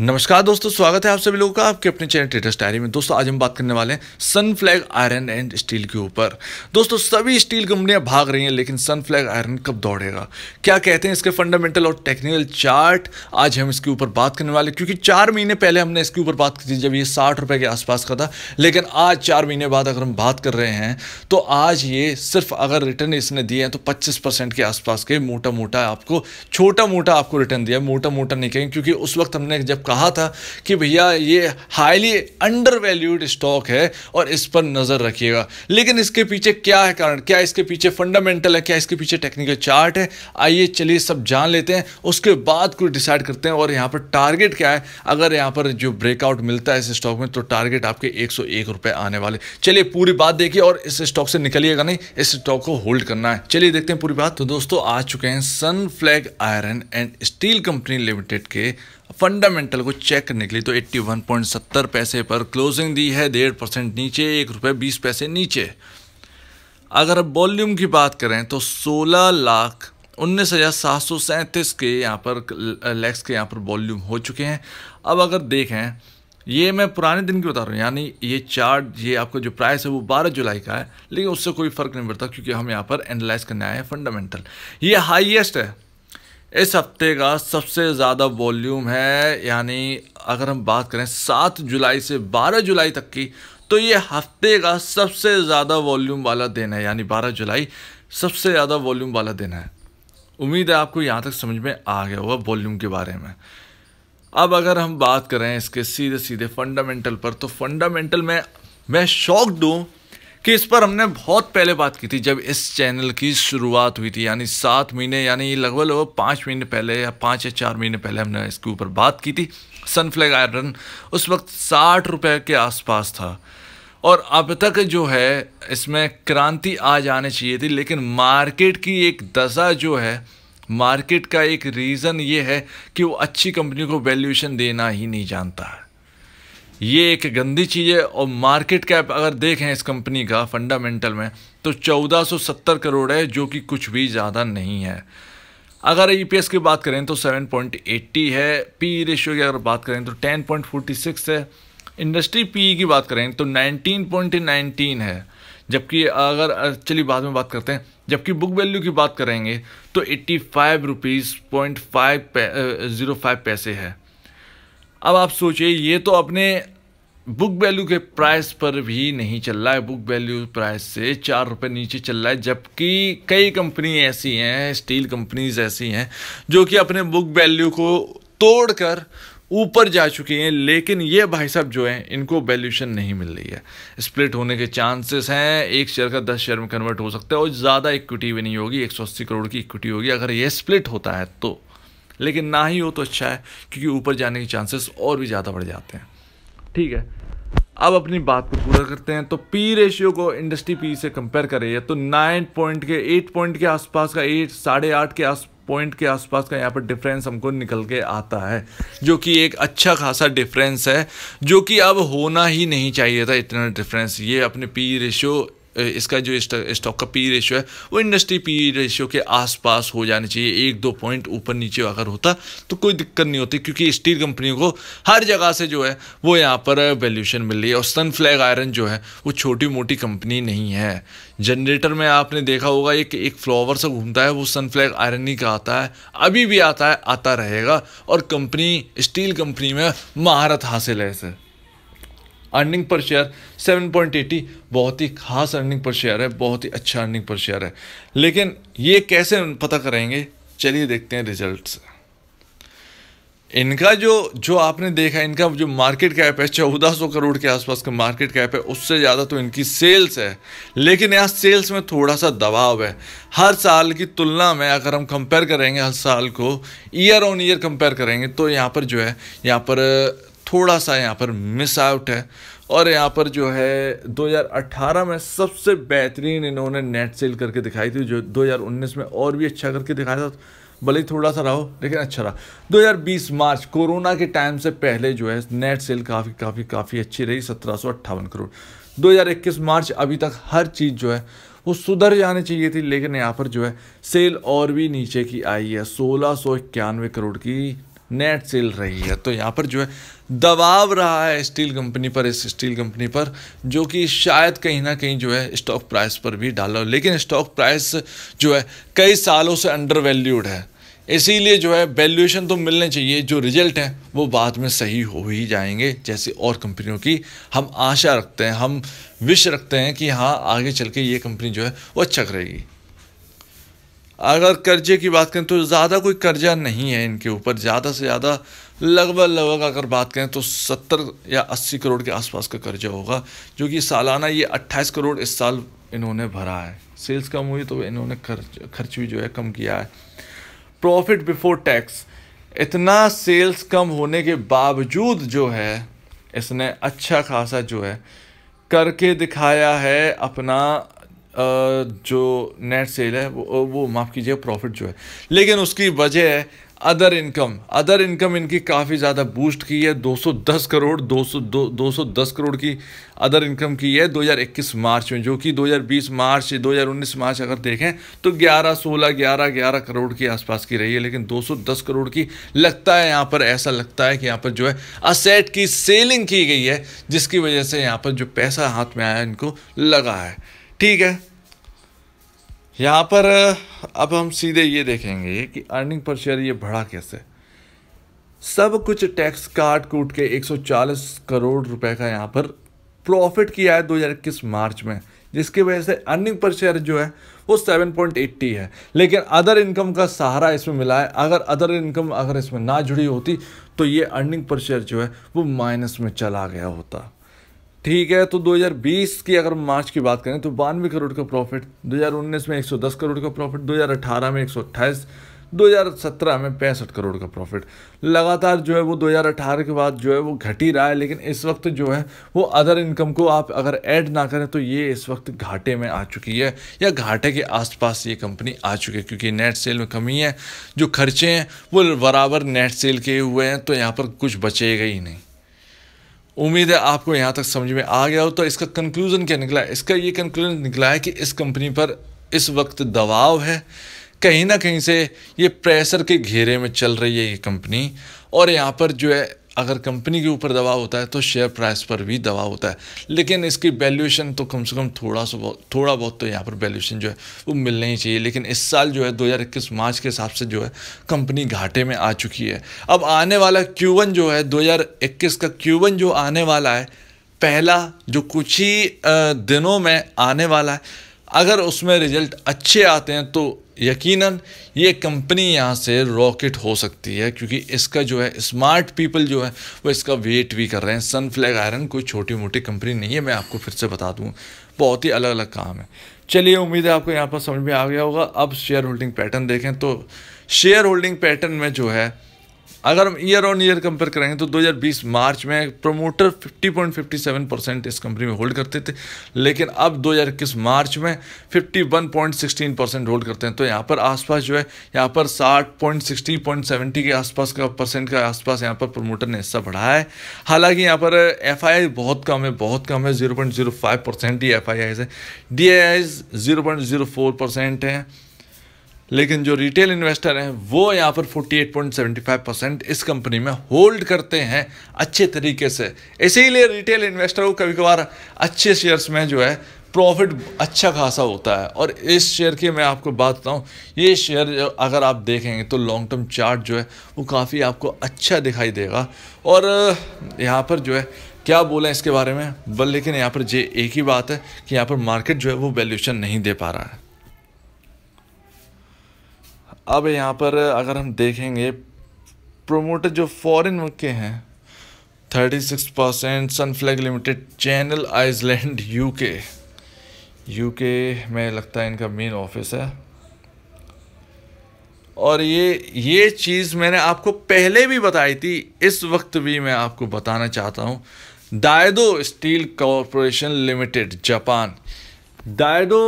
नमस्कार दोस्तों स्वागत है आप सभी लोगों का आपके अपने चैनल ट्रेडर्स डायरी में दोस्तों आज हम बात करने वाले हैं Sunflag iron and steel के ऊपर दोस्तों सभी स्टील कंपनियां भाग रही हैं लेकिन सन फ्लैग आयरन कब दौड़ेगा क्या कहते हैं इसके फंडामेंटल और टेक्निकल चार्ट आज हम इसके ऊपर बात करने वाले क्योंकि चार महीने पहले हमने इसके ऊपर बात की थी जब ये साठ रुपये के आसपास का था लेकिन आज चार महीने बाद अगर हम बात कर रहे हैं तो आज ये सिर्फ अगर रिटर्न इसने दिए हैं तो पच्चीस के आसपास के मोटा मोटा आपको छोटा मोटा आपको रिटर्न दिया मोटा मोटा नहीं कहेंगे क्योंकि उस वक्त हमने जब कहा था कि भैया ये हाईली अंडर वैल्यूड स्टॉक है और इस पर नज़र रखिएगा लेकिन इसके पीछे क्या है कारण क्या इसके पीछे फंडामेंटल है क्या इसके पीछे टेक्निकल चार्ट है आइए चलिए सब जान लेते हैं उसके बाद कुछ डिसाइड करते हैं और यहाँ पर टारगेट क्या है अगर यहाँ पर जो ब्रेकआउट मिलता है इस स्टॉक में तो टारगेट आपके एक सौ आने वाले चलिए पूरी बात देखिए और इस स्टॉक से निकलिएगा नहीं इस स्टॉक को होल्ड करना है चलिए देखते हैं पूरी बात तो दोस्तों आ चुके हैं Sunflag iron and steel company limited के फंडामेंटल को चेक करने के लिए तो 81.70 पैसे पर क्लोजिंग दी है डेढ़ परसेंट नीचे एक रुपये बीस पैसे नीचे अगर अब वॉल्यूम की बात करें तो सोलह लाख उन्नीस हज़ार सात सौ सैंतीस के यहाँ पर लैक्स के यहाँ पर वॉल्यूम हो चुके हैं अब अगर देखें ये मैं पुराने दिन की बता रहा हूँ यानी ये चार्ट ये आपका जो प्राइस है वो 12 जुलाई का है लेकिन उससे कोई फ़र्क नहीं पड़ता क्योंकि हम यहाँ पर एनालाइज करने आए हैं फंडामेंटल ये हाईएस्ट है इस हफ्ते का सबसे ज़्यादा वॉल्यूम है यानी अगर हम बात करें सात जुलाई से बारह जुलाई तक की तो ये हफ्ते का सबसे ज़्यादा वॉल्यूम वाला दिन है यानी बारह जुलाई सबसे ज़्यादा वॉल्यूम वाला दिन है उम्मीद है आपको यहाँ तक समझ में आ गया होगा वॉल्यूम के बारे में अब अगर हम बात करें इसके सीधे सीधे फंडामेंटल पर तो फंडामेंटल में मैं शॉक्ड हूँ कि इस पर हमने बहुत पहले बात की थी जब इस चैनल की शुरुआत हुई थी यानी सात महीने यानी लगभग लगभग पाँच महीने पहले या पाँच या चार महीने पहले हमने इसके ऊपर बात की थी सनफ्लैग आयरन उस वक्त साठ रुपये के आसपास था और अब तक जो है इसमें क्रांति आ जानी चाहिए थी लेकिन मार्केट की एक दशा जो है मार्केट का एक रीज़न ये है कि वो अच्छी कंपनी को वैल्यूएशन देना ही नहीं जानता है ये एक गंदी चीज़ है और मार्केट कैप अगर देखें इस कंपनी का फंडामेंटल में तो 1470 करोड़ है जो कि कुछ भी ज़्यादा नहीं है अगर ई e की बात करें तो 7.80 है पी रेशियो e की अगर बात करें तो 10.46 है इंडस्ट्री पी e की बात करें तो 19.19 है जबकि अगर चलिए बाद में बात करते हैं जबकि बुक वैल्यू की बात करेंगे तो eighty five rupees point five zero five पैसे है अब आप सोचिए ये तो अपने बुक वैल्यू के प्राइस पर भी नहीं चल रहा है बुक वैल्यू प्राइस से चार रुपये नीचे चल रहा है जबकि कई कंपनी ऐसी हैं स्टील कंपनीज ऐसी हैं जो कि अपने बुक वैल्यू को तोड़कर ऊपर जा चुकी हैं लेकिन ये भाई साहब जो हैं इनको वैल्यूशन नहीं मिल रही है स्प्लिट होने के चांसेस हैं एक शेयर का दस शेयर में कन्वर्ट हो सकता है और ज़्यादा इक्विटी भी नहीं होगी एक करोड़ की इक्विटी होगी अगर ये स्प्लिट होता है तो लेकिन ना ही हो तो अच्छा है क्योंकि ऊपर जाने के चांसेस और भी ज़्यादा बढ़ जाते हैं ठीक है अब अपनी बात को पूरा करते हैं तो पी रेशियो को इंडस्ट्री पी से कंपेयर करें तो नाइन पॉइंट के एट पॉइंट के आसपास का एट साढ़े आठ के आस पॉइंट के आसपास का यहाँ पर डिफरेंस हमको निकल के आता है जो कि एक अच्छा खासा डिफरेंस है जो कि अब होना ही नहीं चाहिए था इतना डिफरेंस ये अपने पी रेशियो इसका जो स्टॉक का पी रेशियो है वो इंडस्ट्री पी रेशियो के आसपास हो जाना चाहिए एक दो पॉइंट ऊपर नीचे अगर होता तो कोई दिक्कत नहीं होती क्योंकि स्टील कंपनियों को हर जगह से जो है वो यहाँ पर वैल्यूशन मिल रही है और सन फ्लैग आयरन जो है वो छोटी मोटी कंपनी नहीं है जनरेटर में आपने देखा होगा एक एक फ्लावर सा घूमता है वो सन फ्लैग आयरन ही का आता है अभी भी आता है आता रहेगा और कंपनी स्टील कंपनी में महारत हासिल है सर अर्निंग पर शेयर 7.80 बहुत ही खास अर्निंग पर शेयर है बहुत ही अच्छा अर्निंग पर शेयर है लेकिन ये कैसे पता करेंगे चलिए देखते हैं रिजल्ट्स इनका जो जो आपने देखा इनका जो मार्केट कैप है चौदह सौ करोड़ के आसपास का मार्केट कैप है उससे ज़्यादा तो इनकी सेल्स है लेकिन यहाँ सेल्स में थोड़ा सा दबाव है हर साल की तुलना में अगर हम कंपेयर करेंगे हर साल को ईयर ऑन ईयर कंपेयर करेंगे तो यहाँ पर जो है यहाँ पर थोड़ा सा यहाँ पर मिस आउट है और यहाँ पर जो है 2018 में सबसे बेहतरीन इन्होंने नेट सेल करके दिखाई थी जो 2019 में और भी अच्छा करके दिखाया था भले ही थोड़ा सा रहा हो लेकिन अच्छा रहा 2020 मार्च कोरोना के टाइम से पहले जो है नेट सेल काफ़ी काफ़ी काफ़ी अच्छी रही सत्रह करोड़ 2021 मार्च अभी तक हर चीज़ जो है वो सुधर जानी चाहिए थी लेकिन यहाँ पर जो है सेल और भी नीचे की आई है सोलह करोड़ की नेट सेल रही है तो यहाँ पर जो है दबाव रहा है स्टील कंपनी पर इस स्टील कंपनी पर जो कि शायद कहीं ना कहीं जो है स्टॉक प्राइस पर भी डाला हो लेकिन स्टॉक प्राइस जो है कई सालों से अंडर वैल्यूड है इसीलिए जो है वैल्यूएशन तो मिलने चाहिए जो रिजल्ट हैं वो बाद में सही हो ही जाएंगे जैसे और कंपनियों की हम आशा रखते हैं हम विश रखते हैं कि हाँ आगे चल के ये कंपनी जो है वो अच्छा करेगी अगर कर्जे की बात करें तो ज़्यादा कोई कर्जा नहीं है इनके ऊपर ज़्यादा से ज़्यादा लगभग लगभग अगर बात करें तो 70 या 80 करोड़ के आसपास का कर्जा होगा जो कि सालाना ये 28 करोड़ इस साल इन्होंने भरा है सेल्स कम हुई तो इन्होंने खर्च खर्च भी जो है कम किया है प्रॉफिट बिफोर टैक्स इतना सेल्स कम होने के बावजूद जो है इसने अच्छा खासा जो है करके दिखाया है अपना जो नेट सेल है वो वो माफ़ कीजिए प्रॉफिट जो है लेकिन उसकी वजह अदर इनकम अदर इनकम इनकी काफ़ी ज़्यादा बूस्ट की है 210 करोड़ 200 दो, सौ करोड़ की अदर इनकम की है 2021 मार्च में जो कि 2020 मार्च 2019 मार्च अगर देखें तो 11 16 11 11 करोड़ के आसपास की रही है लेकिन 210 करोड़ की लगता है यहाँ पर ऐसा लगता है कि यहाँ पर जो है असेट की सेलिंग की गई है जिसकी वजह से यहाँ पर जो पैसा हाथ में आया इनको लगा है ठीक है यहाँ पर अब हम सीधे ये देखेंगे कि अर्निंग पर शेयर ये बढ़ा कैसे सब कुछ टैक्स काट कूट के 140 करोड़ रुपए का यहाँ पर प्रॉफिट किया है 2021 मार्च में जिसकी वजह से अर्निंग पर शेयर जो है वो 7.80 है लेकिन अदर इनकम का सहारा इसमें मिला है अगर अदर इनकम अगर इसमें ना जुड़ी होती तो ये अर्निंग पर शेयर जो है वो माइनस में चला गया होता ठीक है तो 2020 की अगर मार्च की बात करें तो बानवे करोड़ का प्रॉफिट 2019 में 110 करोड़ का प्रॉफिट 2018 में 128 2017 में पैंसठ करोड़ का प्रॉफिट लगातार जो है वो 2018 के बाद जो है वो घट ही रहा है लेकिन इस वक्त जो है वो अदर इनकम को आप अगर ऐड ना करें तो ये इस वक्त घाटे में आ चुकी है या घाटे के आसपास ये कंपनी आ चुकी है क्योंकि नेट सेल में कमी है जो खर्चे हैं वो बराबर नेट सेल के हुए हैं तो यहाँ पर कुछ बचेगा ही नहीं उम्मीद है आपको यहाँ तक समझ में आ गया हो तो इसका कंक्लूज़न क्या निकला है इसका ये कंक्लूजन निकला है कि इस कंपनी पर इस वक्त दबाव है कहीं ना कहीं से ये प्रेशर के घेरे में चल रही है ये कंपनी और यहाँ पर जो है अगर कंपनी के ऊपर दबाव होता है तो शेयर प्राइस पर भी दबाव होता है लेकिन इसकी वैल्यूएशन तो कम से कम थोड़ा सा बहुत थोड़ा बहुत तो यहाँ पर वैल्यूएशन जो है वो मिलना ही चाहिए लेकिन इस साल जो है 2021 मार्च के हिसाब से जो है कंपनी घाटे में आ चुकी है अब आने वाला Q1 जो है 2021 का Q1 जो आने वाला है पहला जो कुछ ही दिनों में आने वाला है अगर उसमें रिज़ल्ट अच्छे आते हैं तो यकीनन ये कंपनी यहाँ से रॉकेट हो सकती है क्योंकि इसका जो है स्मार्ट पीपल जो है वो इसका वेट भी कर रहे हैं सन फ्लैग आयरन कोई छोटी मोटी कंपनी नहीं है मैं आपको फिर से बता दूँ बहुत ही अलग अलग काम है चलिए उम्मीद है आपको यहाँ पर समझ में आ गया होगा अब शेयर होल्डिंग पैटर्न देखें तो शेयर होल्डिंग पैटर्न में जो है अगर हम ईयर ऑन ईयर कंपेयर करेंगे तो 2020 मार्च में प्रोमोटर 50.57 परसेंट इस कंपनी में होल्ड करते थे लेकिन अब 2021 मार्च में 51.16 परसेंट होल्ड करते हैं तो यहाँ पर आसपास जो है यहाँ पर 60.60.70 के आसपास का परसेंट का आसपास यहाँ पर प्रमोटर ने हिस्सा बढ़ाया है हालांकि यहाँ पर एफ बहुत कम है बहुत कम है zero point zero five percent ही एफ आई है D I zero point zero four percent है लेकिन जो रिटेल इन्वेस्टर हैं वो यहाँ पर 48.75 परसेंट इस कंपनी में होल्ड करते हैं अच्छे तरीके से इसीलिए रिटेल इन्वेस्टर को कभी कभार अच्छे शेयर्स में जो है प्रॉफिट अच्छा खासा होता है और इस शेयर की मैं आपको बात बताऊँ ये शेयर अगर आप देखेंगे तो लॉन्ग टर्म चार्ट जो है वो काफ़ी आपको अच्छा दिखाई देगा और यहाँ पर जो है क्या बोलें इसके बारे में बल लेकिन यहाँ पर जे एक ही बात है कि यहाँ पर मार्केट जो है वो वैल्यूशन नहीं दे पा रहा है अब यहाँ पर अगर हम देखेंगे प्रोमोटर जो फॉरेन के हैं thirty six percent Sunflag limited channel Iceland UK UK में लगता है इनका मेन ऑफिस है और ये ये चीज़ मैंने आपको पहले भी बताई थी इस वक्त भी मैं आपको बताना चाहता हूँ Daido steel corporation limited Japan Daido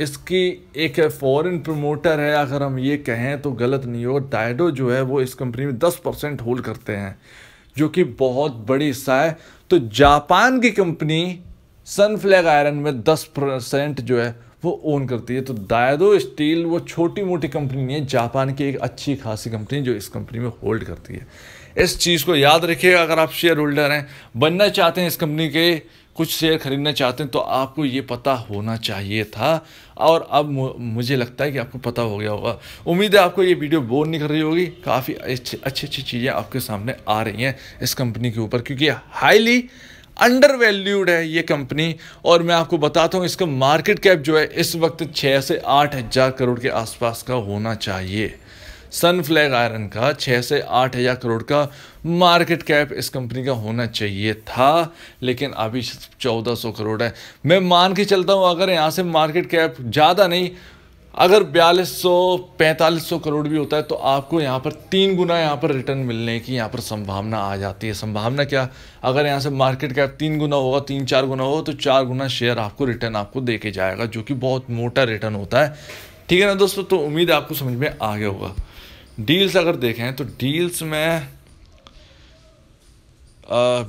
इसकी एक फॉरेन प्रमोटर है अगर हम ये कहें तो गलत नहीं हो डायडो जो है वो इस कंपनी में दस परसेंट होल्ड करते हैं जो कि बहुत बड़ी हिस्सा है तो जापान की कंपनी सनफ्लैग आयरन में दस परसेंट जो है वो ओन करती है तो डायडो स्टील वो छोटी मोटी कंपनी नहीं है जापान की एक अच्छी खासी कंपनी जो इस कंपनी में होल्ड करती है इस चीज़ को याद रखिएगा अगर आप शेयर होल्डर हैं बनना चाहते हैं इस कंपनी के कुछ शेयर खरीदना चाहते हैं तो आपको ये पता होना चाहिए था और अब मुझे लगता है कि आपको पता हो गया होगा उम्मीद है आपको ये वीडियो बोर नहीं कर रही होगी काफ़ी अच्छी अच्छी अच्छी चीज़ें आपके सामने आ रही हैं इस कंपनी के ऊपर क्योंकि हाईली अंडर वैल्यूड है ये कंपनी और मैं आपको बताता हूँ इसका मार्केट कैप जो है इस वक्त छः से आठ हज़ार करोड़ के आसपास का होना चाहिए सनफ्लैग आयरन का छः से आठ हज़ार करोड़ का मार्केट कैप इस कंपनी का होना चाहिए था लेकिन अभी चौदह सौ करोड़ है मैं मान के चलता हूँ अगर यहाँ से मार्केट कैप ज़्यादा नहीं अगर बयालीस सौ पैंतालीस सौ करोड़ भी होता है तो आपको यहाँ पर तीन गुना यहाँ पर रिटर्न मिलने की यहाँ पर संभावना आ जाती है संभावना क्या अगर यहाँ से मार्केट कैप तीन गुना होगा तीन चार गुना होगा तो चार गुना शेयर आपको रिटर्न आपको दे के जाएगा जो कि बहुत मोटा रिटर्न होता है ठीक है ना दोस्तों तो उम्मीद आपको समझ में आ गया होगा डील्स अगर देखें तो डील्स में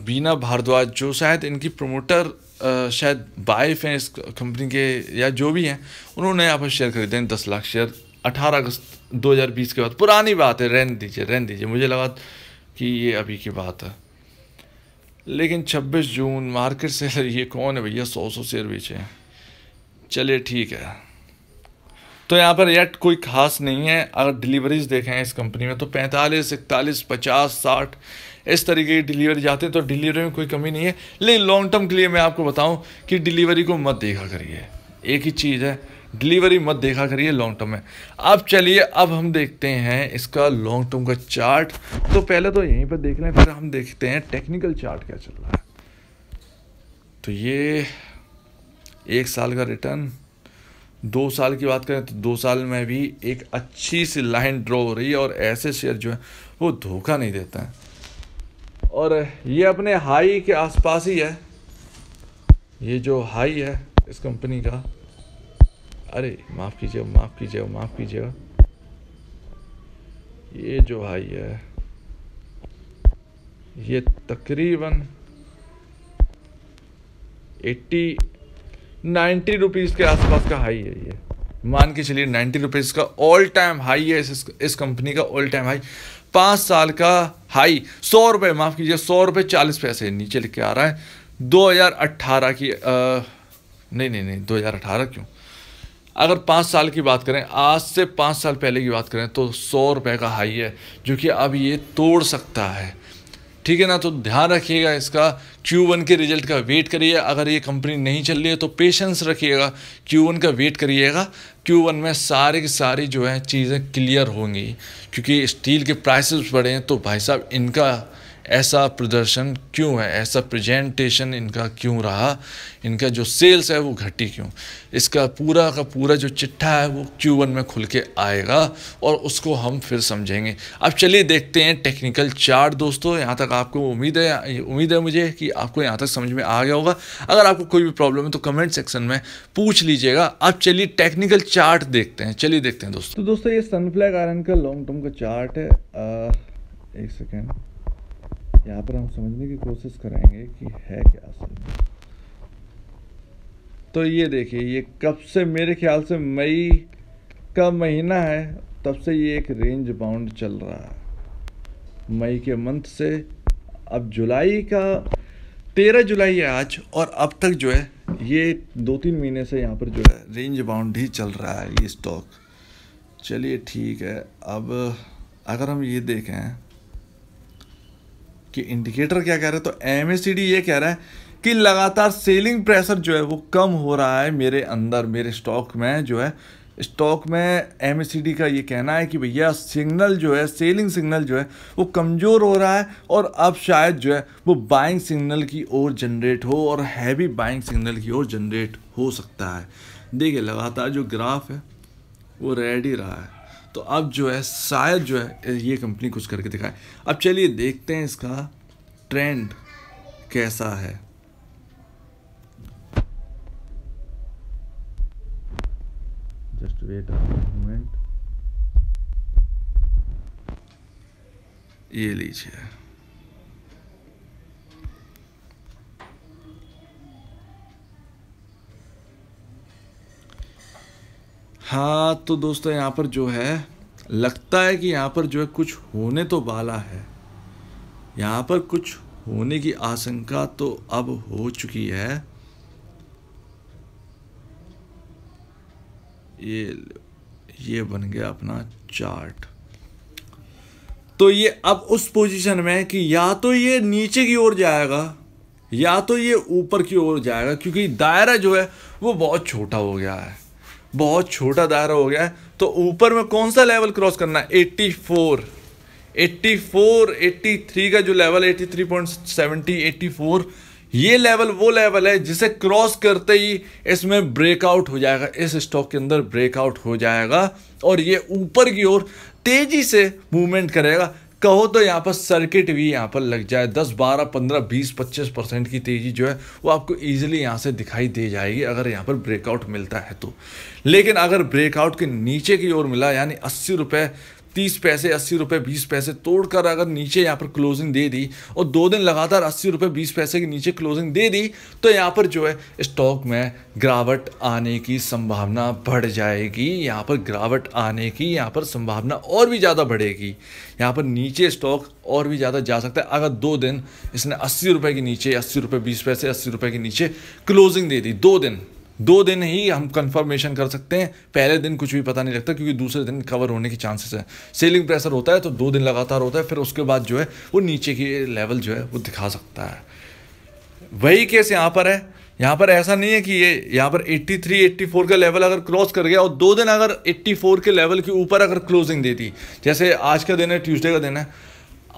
बीना भारद्वाज जो शायद इनकी प्रमोटर आ, शायद बाइफ हैं इस कंपनी के या जो भी हैं उन्होंने यहाँ पर शेयर खरीदे हैं दस लाख शेयर अठारह अगस्त 2020 के बाद पुरानी बात है रहन दीजिए रहन दीजिए मुझे लगा कि ये अभी की बात है लेकिन 26 जून मार्केट से ये कौन है भैया सौ सौ शेयर बेचे हैं चलिए ठीक है तो यहाँ पर रेट कोई ख़ास नहीं है अगर डिलीवरीज़ देखें इस कंपनी में तो पैंतालीस इकतालीस पचास साठ इस तरीके की डिलीवरी जाते हैं तो डिलीवरी में कोई कमी नहीं है लेकिन लॉन्ग टर्म के लिए मैं आपको बताऊँ कि डिलीवरी को मत देखा करिए एक ही चीज़ है डिलीवरी मत देखा करिए लॉन्ग टर्म में अब चलिए अब हम देखते हैं इसका लॉन्ग टर्म का चार्ट तो पहले तो यहीं पर देख लें फिर हम देखते हैं टेक्निकल चार्ट क्या चल रहा है तो ये एक साल का रिटर्न दो साल की बात करें तो दो साल में भी एक अच्छी सी लाइन ड्रॉ हो रही है और ऐसे शेयर जो है वो धोखा नहीं देता है और ये अपने हाई के आसपास ही है ये जो हाई है इस कंपनी का अरे माफ़ कीजिएगा माफ़ कीजिएगा माफ़ कीजिएगा ये जो हाई है ये तकरीबन 80 नाइन्टी रुपीज़ के आसपास का हाई है ये मान के चलिए नाइन्टी रुपीज़ का ऑल टाइम हाई है इस इस कंपनी का ऑल टाइम हाई पाँच साल का हाई सौ रुपये माफ़ कीजिए सौ रुपये चालीस पैसे नीचे लिख के आ रहा है दो हज़ार अट्ठारह की आ, नहीं नहीं नहीं दो हज़ार अट्ठारह क्यों अगर पाँच साल की बात करें आज से पाँच साल पहले की बात करें तो सौ रुपये का हाई है जो कि अब ये तोड़ सकता है ठीक है ना तो ध्यान रखिएगा इसका क्यू वन के रिजल्ट का वेट करिए अगर ये कंपनी नहीं चल रही है तो पेशेंस रखिएगा क्यू वन का वेट करिएगा क्यू वन में सारे की सारी जो है चीज़ें क्लियर होंगी क्योंकि स्टील के प्राइसेस बढ़े हैं तो भाई साहब इनका ऐसा प्रदर्शन क्यों है ऐसा प्रेजेंटेशन इनका क्यों रहा इनका जो सेल्स है वो घटी क्यों इसका पूरा का पूरा जो चिट्ठा है वो क्यू में खुल के आएगा और उसको हम फिर समझेंगे अब चलिए देखते हैं टेक्निकल चार्ट दोस्तों यहाँ तक आपको उम्मीद है उम्मीद है मुझे कि आपको यहाँ तक समझ में आ गया होगा अगर आपको कोई भी प्रॉब्लम है तो कमेंट सेक्शन में पूछ लीजिएगा अब चलिए टेक्निकल चार्ट देखते हैं चलिए देखते हैं दोस्तों तो दोस्तों ये सनफ्लैग आयरन का लॉन्ग टर्म का चार्ट है आ, एक सेकेंड यहाँ पर हम समझने की कोशिश करेंगे कि है क्या असल तो ये देखिए ये कब से मेरे ख्याल से मई का महीना है तब से ये एक रेंज बाउंड चल रहा है मई के मंथ से अब जुलाई का तेरह जुलाई है आज और अब तक जो है ये दो तीन महीने से यहाँ पर जो है रेंज बाउंड ही चल रहा है ये स्टॉक चलिए ठीक है अब अगर हम ये देखें कि इंडिकेटर क्या कह रहा है तो एम ये कह रहा है कि लगातार सेलिंग प्रेशर जो है वो कम हो रहा है मेरे अंदर मेरे स्टॉक में जो है स्टॉक में एम का ये कहना है कि भैया सिग्नल जो है सेलिंग सिग्नल जो है वो कमज़ोर हो रहा है और अब शायद जो है वो बाइंग सिग्नल की ओर जनरेट हो और हैवी बाइंग सिग्नल की ओर जनरेट हो सकता है देखिए लगातार जो ग्राफ है वो रेड ही रहा है तो अब जो है शायद जो है ये कंपनी कुछ करके दिखाए अब चलिए देखते हैं इसका ट्रेंड कैसा है जस्ट वेट मोमेंट ये लीजिए हाँ तो दोस्तों यहाँ पर जो है लगता है कि यहाँ पर जो है कुछ होने तो वाला है यहाँ पर कुछ होने की आशंका तो अब हो चुकी है ये ये बन गया अपना चार्ट तो ये अब उस पोजीशन में कि या तो ये नीचे की ओर जाएगा या तो ये ऊपर की ओर जाएगा क्योंकि दायरा जो है वो बहुत छोटा हो गया है बहुत छोटा दायरा हो गया है तो ऊपर में कौन सा लेवल क्रॉस करना है eighty eighty four four eighty three का जो level eighty three point eighty four ये लेवल वो लेवल है जिसे क्रॉस करते ही इसमें ब्रेकआउट हो जाएगा इस स्टॉक के अंदर ब्रेकआउट हो जाएगा और ये ऊपर की ओर तेजी से मूवमेंट करेगा कहो तो यहाँ पर सर्किट भी यहाँ पर लग जाए 10, 12, 15, 20, 25 परसेंट की तेज़ी जो है वो आपको ईजिली यहाँ से दिखाई दे जाएगी अगर यहाँ पर ब्रेकआउट मिलता है तो लेकिन अगर ब्रेकआउट के नीचे की ओर मिला यानी अस्सी रुपये तीस पैसे अस्सी रुपये बीस पैसे तोड़कर अगर नीचे यहाँ पर क्लोजिंग दे दी और दो दिन लगातार अस्सी रुपये बीस पैसे के नीचे क्लोजिंग दे दी तो यहाँ पर जो है स्टॉक में गिरावट आने की संभावना बढ़ जाएगी यहाँ पर गिरावट आने की यहाँ पर संभावना और भी ज़्यादा बढ़ेगी यहाँ पर नीचे स्टॉक और भी ज़्यादा जा सकता है अगर दो दिन इसने अस्सी रुपये के नीचे अस्सी रुपये बीस पैसे अस्सी रुपये के नीचे क्लोजिंग दे दी दो दिन दो दिन ही हम कंफर्मेशन कर सकते हैं पहले दिन कुछ भी पता नहीं लगता क्योंकि दूसरे दिन कवर होने के चांसेस हैं सेलिंग प्रेशर होता है तो दो दिन लगातार होता है फिर उसके बाद जो है वो नीचे की लेवल जो है वो दिखा सकता है वही केस यहाँ पर है यहाँ पर ऐसा नहीं है कि ये यहाँ पर 83, 84 का लेवल अगर क्रॉस कर गया और दो दिन अगर 84 के लेवल के ऊपर अगर क्लोजिंग दे दी जैसे आज का दिन है ट्यूसडे का दिन है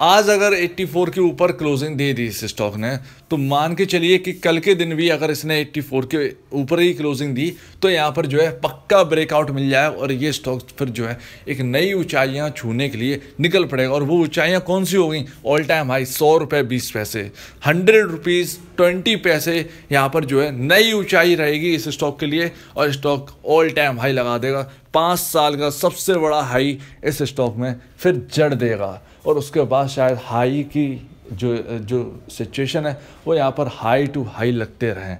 आज अगर 84 के ऊपर क्लोजिंग दे दी इस स्टॉक ने तो मान के चलिए कि कल के दिन भी अगर इसने 84 के ऊपर ही क्लोजिंग दी तो यहाँ पर जो है पक्का ब्रेकआउट मिल जाए और ये स्टॉक फिर जो है एक नई ऊंचाइयाँ छूने के लिए निकल पड़ेगा और वो ऊंचाइयाँ कौन सी होगी ऑल टाइम हाई सौ रुपये बीस पैसे हंड्रेड रुपीज़ ट्वेंटी पैसे यहाँ पर जो है नई ऊँचाई रहेगी इस स्टॉक के लिए और स्टॉक ऑल टाइम हाई लगा देगा पाँच साल का सबसे बड़ा हाई इस स्टॉक में फिर जड़ देगा और उसके बाद शायद हाई की जो जो सिचुएशन है वो यहाँ पर हाई टू हाई लगते रहें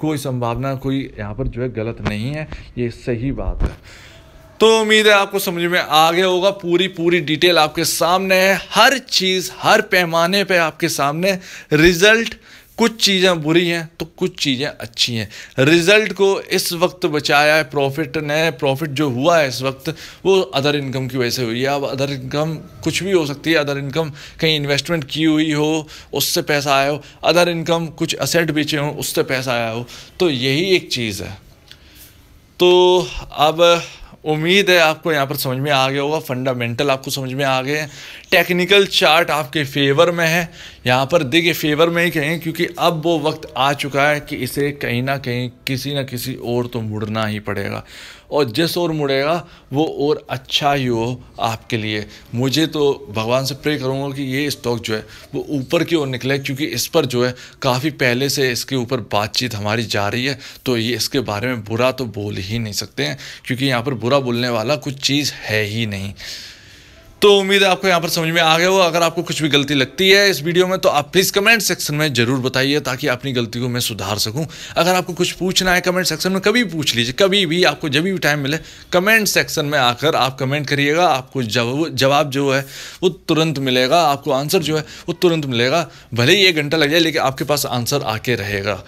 कोई संभावना कोई यहाँ पर जो है गलत नहीं है ये सही बात है तो उम्मीद है आपको समझ में आ गया होगा पूरी पूरी डिटेल आपके सामने है हर चीज़ हर पैमाने पे आपके सामने रिजल्ट कुछ चीज़ें बुरी हैं तो कुछ चीज़ें अच्छी हैं रिजल्ट को इस वक्त बचाया है प्रॉफिट ने प्रॉफिट जो हुआ है इस वक्त वो अदर इनकम की वजह से हुई है अब अदर इनकम कुछ भी हो सकती है अदर इनकम कहीं इन्वेस्टमेंट की हुई हो उससे पैसा आया हो अदर इनकम कुछ असेट बेचे हों उससे पैसा आया हो तो यही एक चीज़ है तो अब उम्मीद है आपको यहाँ पर समझ में आ गया होगा फंडामेंटल आपको समझ में आ गए हैं टेक्निकल चार्ट आपके फेवर में है यहाँ पर दे के फेवर में ही कहें क्योंकि अब वो वक्त आ चुका है कि इसे कहीं ना कहीं किसी ना किसी और तो मुड़ना ही पड़ेगा और जिस और मुड़ेगा वो और अच्छा ही हो आपके लिए मुझे तो भगवान से प्रे करूँगा कि ये स्टॉक जो है वो ऊपर की ओर निकले क्योंकि इस पर जो है काफ़ी पहले से इसके ऊपर बातचीत हमारी जा रही है तो ये इसके बारे में बुरा तो बोल ही नहीं सकते हैं क्योंकि यहाँ पर बुरा बोलने वाला कुछ चीज़ है ही नहीं तो उम्मीद है आपको यहाँ पर समझ में आ गया हो अगर आपको कुछ भी गलती लगती है इस वीडियो में तो आप प्लीज़ कमेंट सेक्शन में ज़रूर बताइए ताकि अपनी गलती को मैं सुधार सकूँ अगर आपको कुछ पूछना है कमेंट सेक्शन में कभी पूछ लीजिए कभी भी आपको जब भी टाइम मिले कमेंट सेक्शन में आकर आप कमेंट करिएगा आपको जवाब जो है वो तुरंत मिलेगा आपको आंसर जो है वो तुरंत मिलेगा भले ही एक घंटा लग जाए लेकिन आपके पास आंसर आके रहेगा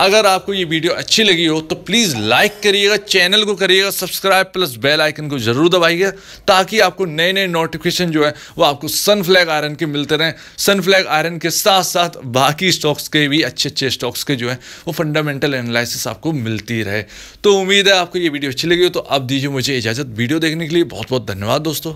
अगर आपको ये वीडियो अच्छी लगी हो तो प्लीज़ लाइक करिएगा चैनल को करिएगा सब्सक्राइब प्लस बेल आइकन को ज़रूर दबाइएगा ताकि आपको नए नए नोटिफिकेशन जो है वो आपको सन फ्लैग आयरन के मिलते रहें सन फ्लैग आयरन के साथ साथ बाकी स्टॉक्स के भी अच्छे अच्छे स्टॉक्स के जो हैं वो फंडामेंटल एनालिसिस आपको मिलती रहे तो उम्मीद है आपको ये वीडियो अच्छी लगी हो तो आप दीजिए मुझे इजाज़त वीडियो देखने के लिए बहुत बहुत धन्यवाद दोस्तों